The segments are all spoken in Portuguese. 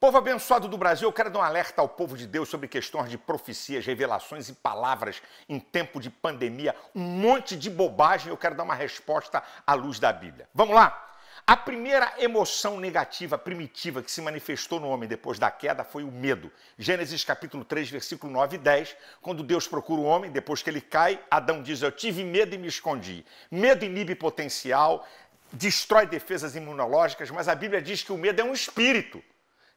Povo abençoado do Brasil, eu quero dar um alerta ao povo de Deus sobre questões de profecias, revelações e palavras em tempo de pandemia. Um monte de bobagem, eu quero dar uma resposta à luz da Bíblia. Vamos lá? A primeira emoção negativa primitiva que se manifestou no homem depois da queda foi o medo. Gênesis capítulo 3, versículo 9 e 10, quando Deus procura o homem, depois que ele cai, Adão diz: "Eu tive medo e me escondi". Medo inibe potencial, destrói defesas imunológicas, mas a Bíblia diz que o medo é um espírito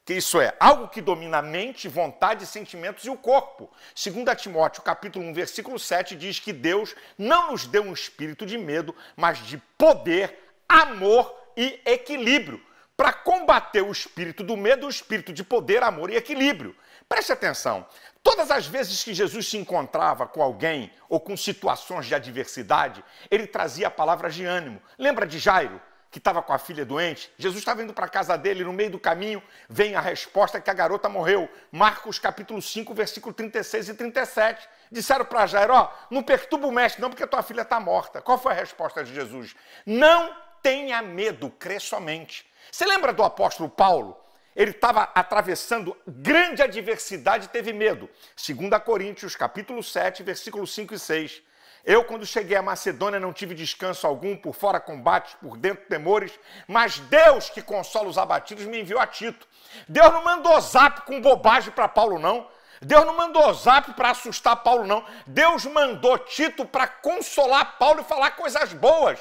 que isso é algo que domina a mente, vontade, sentimentos e o corpo. Segundo Timóteo, capítulo 1, versículo 7 diz que Deus não nos deu um espírito de medo, mas de poder, amor e equilíbrio. Para combater o espírito do medo, o espírito de poder, amor e equilíbrio. Preste atenção. Todas as vezes que Jesus se encontrava com alguém ou com situações de adversidade, ele trazia palavras de ânimo. Lembra de Jairo? que estava com a filha doente, Jesus estava indo para a casa dele, no meio do caminho, vem a resposta que a garota morreu. Marcos capítulo 5, versículo 36 e 37. Disseram para Jairo, ó, não perturba o mestre não, porque tua filha está morta. Qual foi a resposta de Jesus? Não tenha medo, crê somente. Você lembra do apóstolo Paulo? Ele estava atravessando grande adversidade e teve medo. 2 Coríntios, capítulo 7, versículos 5 e 6. Eu, quando cheguei à Macedônia, não tive descanso algum, por fora combates, por dentro temores, mas Deus que consola os abatidos me enviou a Tito. Deus não mandou zap com bobagem para Paulo, não. Deus não mandou zap para assustar Paulo, não. Deus mandou Tito para consolar Paulo e falar coisas boas.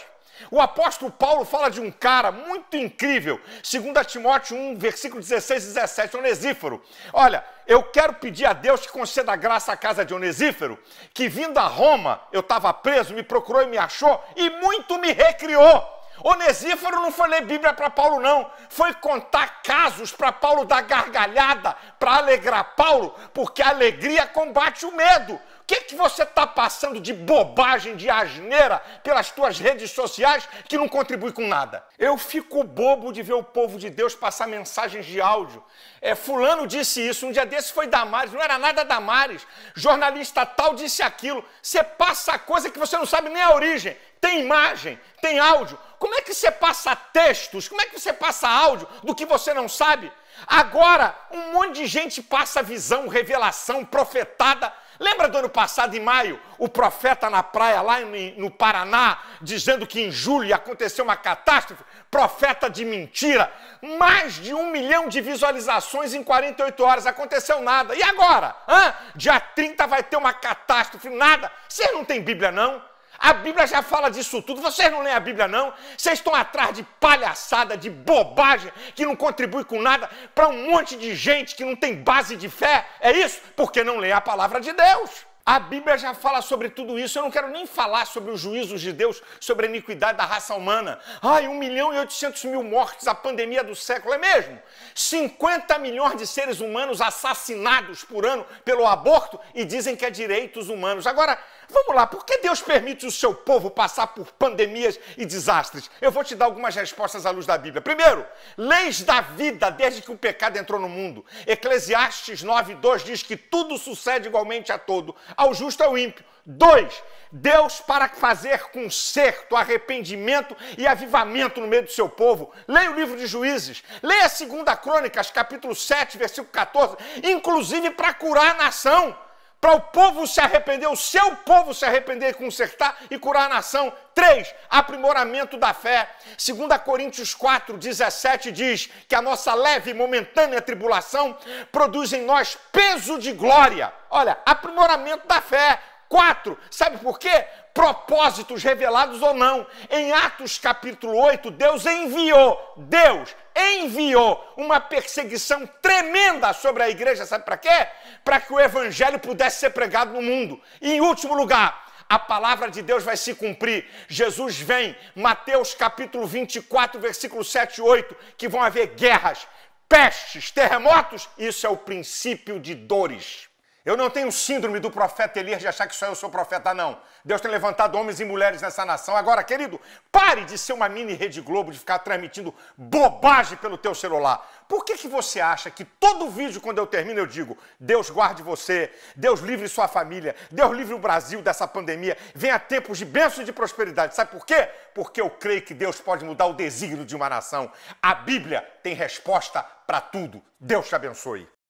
O apóstolo Paulo fala de um cara muito incrível, 2 Timóteo 1, versículo 16 e 17, Onesíforo. Olha, eu quero pedir a Deus que conceda graça à casa de Onesífero, que vindo a Roma, eu estava preso, me procurou e me achou, e muito me recriou. Onesíforo não foi ler Bíblia para Paulo, não. Foi contar casos para Paulo dar gargalhada, para alegrar Paulo, porque a alegria combate o medo. O que, que você está passando de bobagem, de asneira pelas tuas redes sociais que não contribui com nada? Eu fico bobo de ver o povo de Deus passar mensagens de áudio. É, fulano disse isso, um dia desse foi Damares, não era nada Damares. Jornalista tal disse aquilo. Você passa coisa que você não sabe nem a origem. Tem imagem, tem áudio. Como é que você passa textos? Como é que você passa áudio do que você não sabe? Agora, um monte de gente passa visão, revelação, profetada. Lembra do ano passado, em maio, o profeta na praia, lá no Paraná, dizendo que em julho aconteceu uma catástrofe? Profeta de mentira. Mais de um milhão de visualizações em 48 horas. Aconteceu nada. E agora? Hã? Dia 30 vai ter uma catástrofe. Nada. Você não tem Bíblia, não? A Bíblia já fala disso tudo. Vocês não leem a Bíblia, não? Vocês estão atrás de palhaçada, de bobagem, que não contribui com nada, para um monte de gente que não tem base de fé. É isso? Porque não lê a palavra de Deus. A Bíblia já fala sobre tudo isso. Eu não quero nem falar sobre os juízos de Deus, sobre a iniquidade da raça humana. Ai, 1 milhão e 800 mil mortes, a pandemia do século, é mesmo? 50 milhões de seres humanos assassinados por ano pelo aborto e dizem que é direitos humanos. Agora, vamos lá, por que Deus permite o seu povo passar por pandemias e desastres? Eu vou te dar algumas respostas à luz da Bíblia. Primeiro, leis da vida desde que o pecado entrou no mundo. Eclesiastes 9, 2 diz que tudo sucede igualmente a todo ao justo e ao ímpio. Dois, Deus para fazer conserto, arrependimento e avivamento no meio do seu povo. Leia o livro de Juízes, leia a segunda Crônicas, capítulo 7, versículo 14, inclusive para curar a nação para o povo se arrepender, o seu povo se arrepender e consertar e curar a nação. Três, aprimoramento da fé. 2 Coríntios 4, 17 diz que a nossa leve e momentânea tribulação produz em nós peso de glória. Olha, aprimoramento da fé. Quatro, sabe por quê? propósitos revelados ou não. Em Atos capítulo 8, Deus enviou, Deus enviou uma perseguição tremenda sobre a igreja, sabe para quê? Para que o evangelho pudesse ser pregado no mundo. E em último lugar, a palavra de Deus vai se cumprir. Jesus vem, Mateus capítulo 24, versículo 7 e 8, que vão haver guerras, pestes, terremotos, isso é o princípio de dores. Eu não tenho síndrome do profeta Elias de achar que só eu sou profeta, não. Deus tem levantado homens e mulheres nessa nação. Agora, querido, pare de ser uma mini Rede Globo, de ficar transmitindo bobagem pelo teu celular. Por que, que você acha que todo vídeo, quando eu termino, eu digo Deus guarde você, Deus livre sua família, Deus livre o Brasil dessa pandemia, venha tempos de bênçãos e de prosperidade. Sabe por quê? Porque eu creio que Deus pode mudar o desígnio de uma nação. A Bíblia tem resposta para tudo. Deus te abençoe.